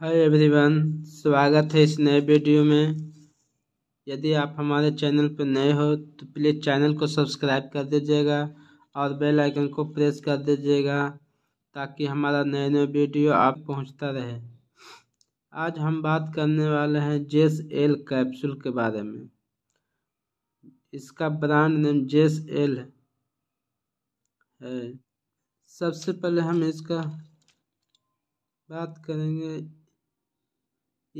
hi everyone स्वागत है इस नए वीडियो में यदि आप हमारे चैनल पर नए हो तो प्लीज़ चैनल को सब्सक्राइब कर दीजिएगा और बेल आइकन को प्रेस कर दीजिएगा ताकि हमारा नए नए वीडियो आप पहुंचता रहे आज हम बात करने वाले हैं जेस एल कैप्सूल के बारे में इसका ब्रांड नेम जेस एल है सबसे पहले हम इसका बात करेंगे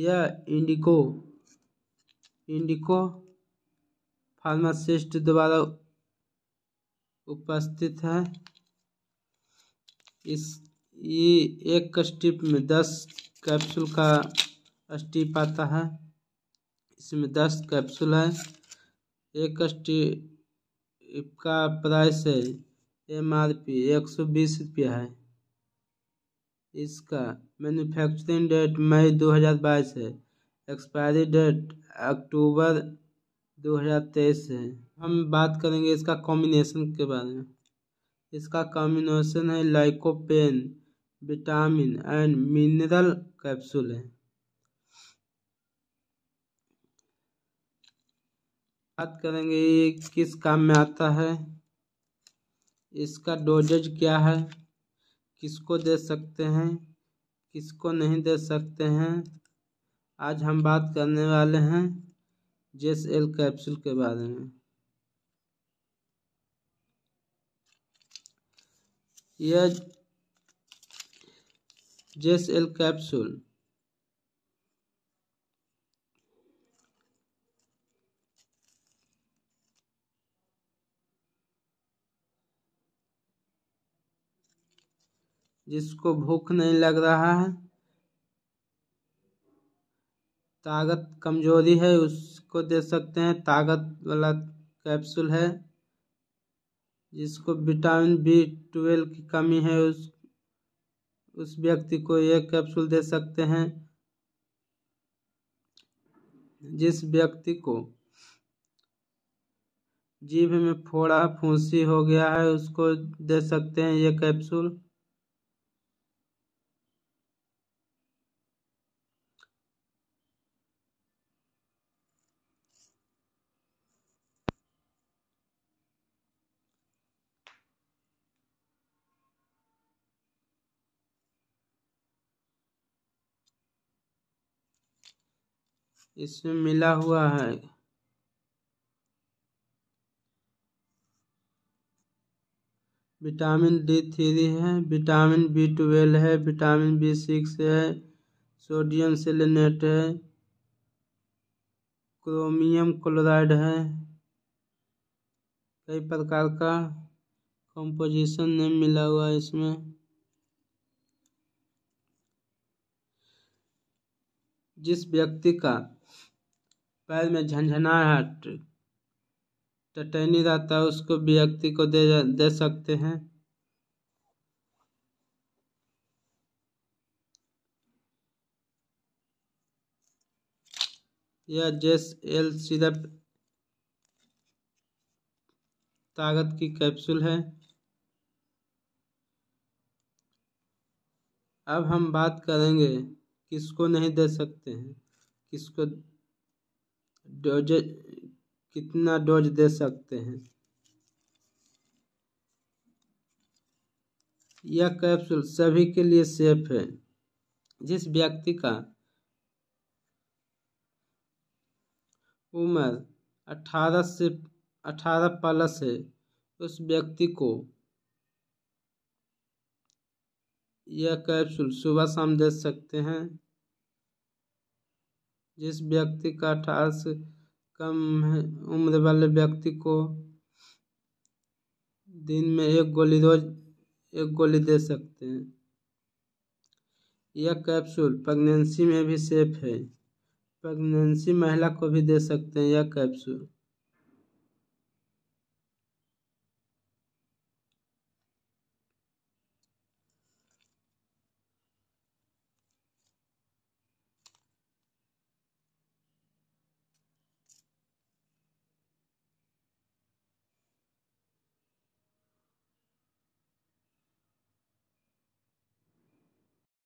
यह इंडिको इंडिको फार्मासिस्ट द्वारा उपस्थित है इस ये एक स्टिप में दस कैप्सूल का स्टिप आता है इसमें दस कैप्सूल है एक स्टिप का प्राइस है एम आर पी एक सौ बीस रुपया है इसका मैन्युफैक्चरिंग डेट मई दो हज़ार बाईस है एक्सपायरी डेट अक्टूबर दो हज़ार तेईस है हम बात करेंगे इसका कॉम्बिनेशन के बारे में इसका कॉम्बिनेशन है lycopene vitamin and mineral capsule है बात करेंगे ये किस काम में आता है इसका डोजेज क्या है किसको दे सकते हैं किसको नहीं दे सकते हैं आज हम बात करने वाले हैं जेस एल कैप्सूल के बारे में यह जेस एल कैप्सूल जिसको भूख नहीं लग रहा है ताकत कमजोरी है उसको दे सकते हैं ताकत वाला कैप्सूल है जिसको विटामिन बी ट्वेल्व की कमी है उस उस व्यक्ति को यह कैप्सूल दे सकते हैं जिस व्यक्ति को जीभ में फोड़ा फूंसी हो गया है उसको दे सकते हैं ये कैप्सूल इसमें मिला हुआ है विटामिन डी थ्री है विटामिन बी ट्वेल्व है विटामिन बी सिक्स है सोडियम सिलेनेट है क्रोमियम क्लोराइड है कई प्रकार का कंपोजिशन ने मिला हुआ है इसमें जिस व्यक्ति का पैर में झंझनाहट टटैनी रहता है उसको व्यक्ति को दे दे सकते हैं यह जेस एल सिरप ताकत की कैप्सूल है अब हम बात करेंगे किसको नहीं दे सकते हैं किसको डोज कितना डोज दे सकते हैं यह कैप्सूल सभी के लिए सेफ है जिस व्यक्ति का उम्र 18 से 18 प्लस है उस व्यक्ति को यह कैप्सूल सुबह शाम दे सकते हैं जिस व्यक्ति का अठारह से कम उम्र वाले व्यक्ति को दिन में एक गोली रोज एक गोली दे सकते हैं यह कैप्सूल प्रेगनेंसी में भी सेफ है प्रेगनेंसी महिला को भी दे सकते हैं यह कैप्सूल